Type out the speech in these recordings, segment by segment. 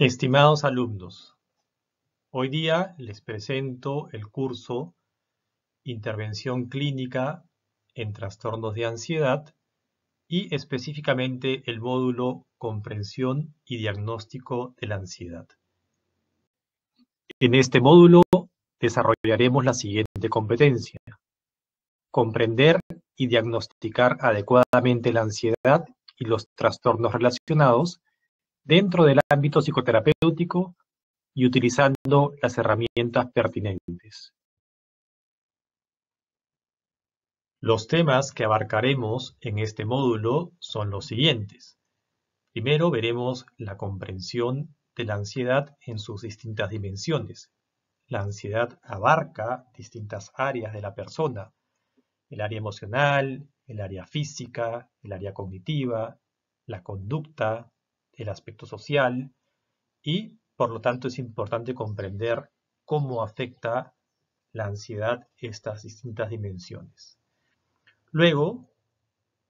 Estimados alumnos, hoy día les presento el curso Intervención Clínica en Trastornos de Ansiedad y específicamente el módulo Comprensión y Diagnóstico de la Ansiedad. En este módulo desarrollaremos la siguiente competencia. Comprender y diagnosticar adecuadamente la ansiedad y los trastornos relacionados dentro del ámbito psicoterapéutico y utilizando las herramientas pertinentes. Los temas que abarcaremos en este módulo son los siguientes. Primero veremos la comprensión de la ansiedad en sus distintas dimensiones. La ansiedad abarca distintas áreas de la persona, el área emocional, el área física, el área cognitiva, la conducta, el aspecto social y por lo tanto es importante comprender cómo afecta la ansiedad estas distintas dimensiones. Luego,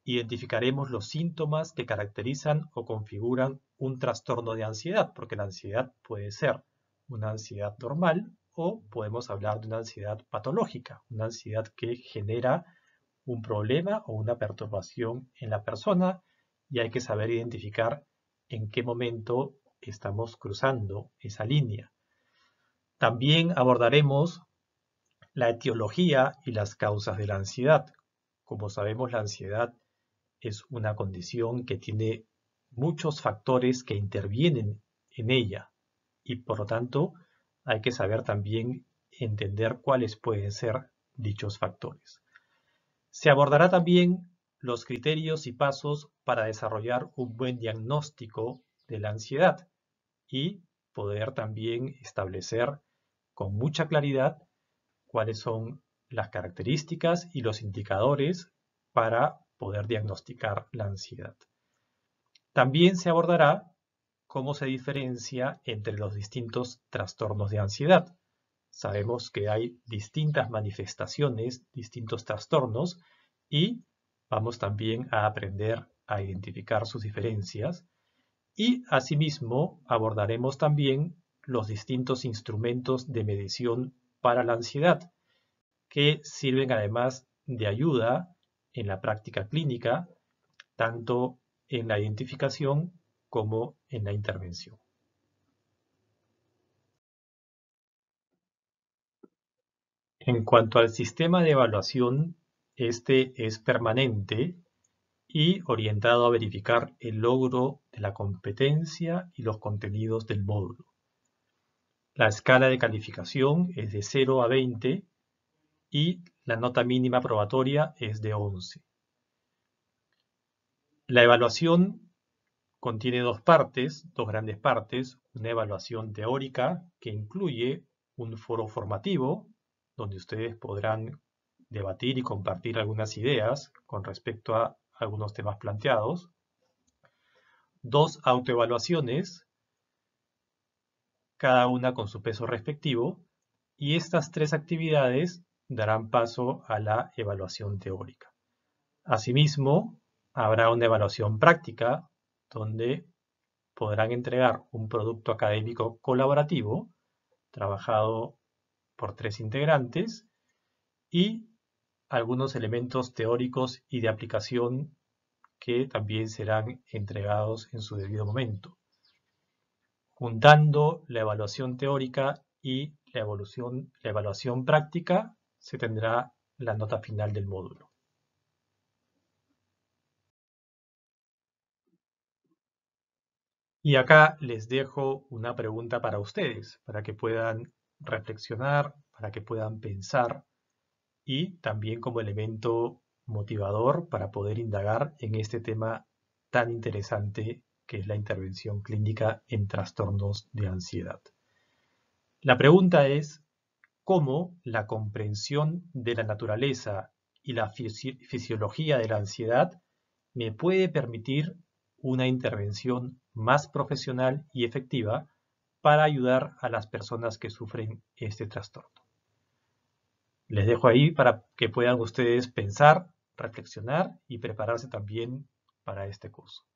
identificaremos los síntomas que caracterizan o configuran un trastorno de ansiedad, porque la ansiedad puede ser una ansiedad normal o podemos hablar de una ansiedad patológica, una ansiedad que genera un problema o una perturbación en la persona y hay que saber identificar en qué momento estamos cruzando esa línea. También abordaremos la etiología y las causas de la ansiedad. Como sabemos, la ansiedad es una condición que tiene muchos factores que intervienen en ella y por lo tanto hay que saber también entender cuáles pueden ser dichos factores. Se abordará también los criterios y pasos para desarrollar un buen diagnóstico de la ansiedad y poder también establecer con mucha claridad cuáles son las características y los indicadores para poder diagnosticar la ansiedad. También se abordará cómo se diferencia entre los distintos trastornos de ansiedad. Sabemos que hay distintas manifestaciones, distintos trastornos y Vamos también a aprender a identificar sus diferencias y asimismo abordaremos también los distintos instrumentos de medición para la ansiedad que sirven además de ayuda en la práctica clínica, tanto en la identificación como en la intervención. En cuanto al sistema de evaluación este es permanente y orientado a verificar el logro de la competencia y los contenidos del módulo. La escala de calificación es de 0 a 20 y la nota mínima probatoria es de 11. La evaluación contiene dos partes, dos grandes partes, una evaluación teórica que incluye un foro formativo donde ustedes podrán debatir y compartir algunas ideas con respecto a algunos temas planteados. Dos autoevaluaciones, cada una con su peso respectivo, y estas tres actividades darán paso a la evaluación teórica. Asimismo, habrá una evaluación práctica donde podrán entregar un producto académico colaborativo trabajado por tres integrantes y algunos elementos teóricos y de aplicación que también serán entregados en su debido momento, juntando la evaluación teórica y la, evaluación práctica, se tendrá la nota final del módulo. Y acá les dejo una pregunta para ustedes, para que puedan reflexionar, para que puedan pensar y también como elemento motivador para poder indagar en este tema tan interesante que es la intervención clínica en trastornos de ansiedad. La pregunta es cómo la comprensión de la naturaleza y la fisiología de la ansiedad me puede permitir una intervención más profesional y efectiva para ayudar a las personas que sufren este trastorno. Les dejo ahí para que puedan ustedes pensar, reflexionar y prepararse también para este curso.